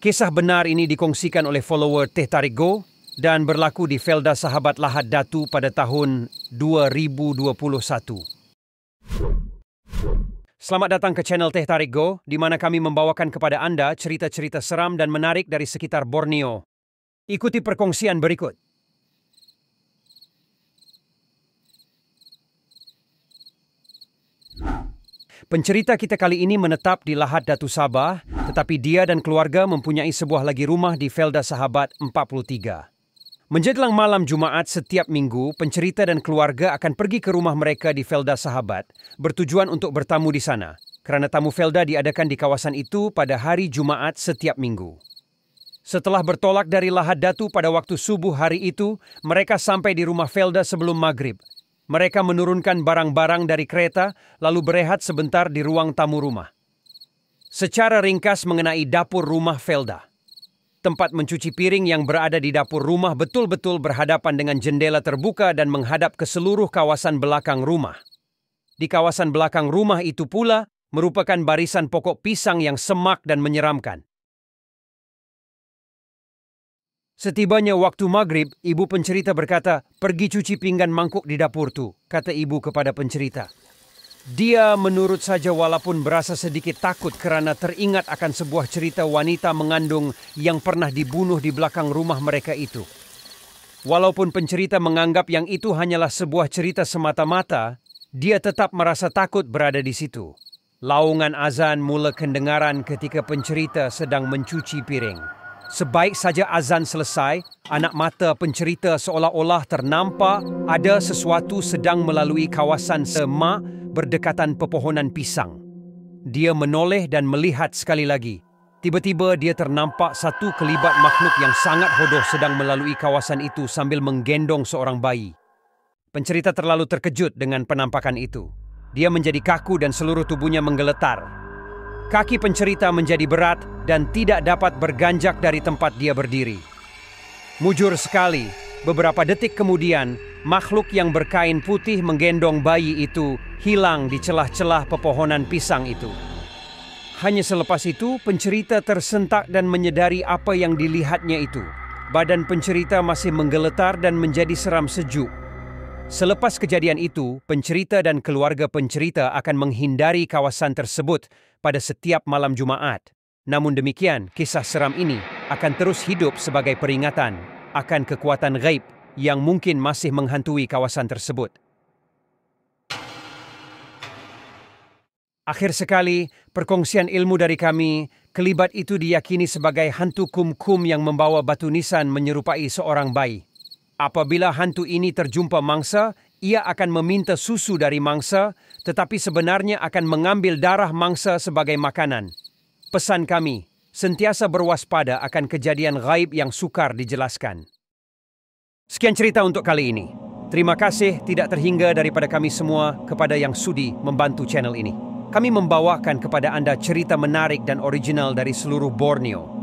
Kisah benar ini dikongsikan oleh follower Teh Tarik Go dan berlaku di Felda Sahabat Lahat Datu pada tahun 2021. Selamat datang ke channel Teh Tarik Go di mana kami membawakan kepada anda cerita-cerita seram dan menarik dari sekitar Borneo. Ikuti perkongsian berikut. Pencerita kita kali ini menetap di Lahat Datu Sabah, tetapi dia dan keluarga mempunyai sebuah lagi rumah di Felda Sahabat 43. Menjelang malam Jumaat setiap minggu, pencerita dan keluarga akan pergi ke rumah mereka di Felda Sahabat bertujuan untuk bertamu di sana. Kerana tamu Felda diadakan di kawasan itu pada hari Jumaat setiap minggu. Setelah bertolak dari Lahat Datu pada waktu subuh hari itu, mereka sampai di rumah Felda sebelum maghrib Mereka menurunkan barang-barang dari kereta, lalu berehat sebentar di ruang tamu rumah. Secara ringkas mengenai dapur rumah Velda. Tempat mencuci piring yang berada di dapur rumah betul-betul berhadapan dengan jendela terbuka dan menghadap ke seluruh kawasan belakang rumah. Di kawasan belakang rumah itu pula merupakan barisan pokok pisang yang semak dan menyeramkan. Setibanya waktu maghrib, ibu pencerita berkata, pergi cuci pinggan mangkuk di dapur tu, kata ibu kepada pencerita. Dia menurut saja walaupun berasa sedikit takut kerana teringat akan sebuah cerita wanita mengandung yang pernah dibunuh di belakang rumah mereka itu. Walaupun pencerita menganggap yang itu hanyalah sebuah cerita semata-mata, dia tetap merasa takut berada di situ. Laungan azan mula kendengaran ketika pencerita sedang mencuci piring. Sebaik saja azan selesai, anak mata pencerita seolah-olah ternampak ada sesuatu sedang melalui kawasan semak berdekatan pepohonan pisang. Dia menoleh dan melihat sekali lagi. Tiba-tiba dia ternampak satu kelibat makhluk yang sangat hodoh sedang melalui kawasan itu sambil menggendong seorang bayi. Pencerita terlalu terkejut dengan penampakan itu. Dia menjadi kaku dan seluruh tubuhnya menggeletar. Kaki pencerita menjadi berat dan tidak dapat berganjak dari tempat dia berdiri. Mujur sekali, beberapa detik kemudian, makhluk yang berkain putih menggendong bayi itu hilang di celah-celah pepohonan pisang itu. Hanya selepas itu, pencerita tersentak dan menyedari apa yang dilihatnya itu. Badan pencerita masih menggeletar dan menjadi seram sejuk. Selepas kejadian itu, pencerita dan keluarga pencerita akan menghindari kawasan tersebut pada setiap malam Jumaat. Namun demikian, kisah seram ini akan terus hidup sebagai peringatan akan kekuatan gaib yang mungkin masih menghantui kawasan tersebut. Akhir sekali, perkongsian ilmu dari kami, kelibat itu diyakini sebagai hantu kum-kum yang membawa batu nisan menyerupai seorang bayi. Apabila hantu ini terjumpa mangsa, ia akan meminta susu dari mangsa, tetapi sebenarnya akan mengambil darah mangsa sebagai makanan pesan kami, sentiasa berwaspada akan kejadian gaib yang sukar dijelaskan. Sekian cerita untuk kali ini. Terima kasih tidak terhingga daripada kami semua kepada yang sudi membantu channel ini. Kami membawakan kepada anda cerita menarik dan original dari seluruh Borneo.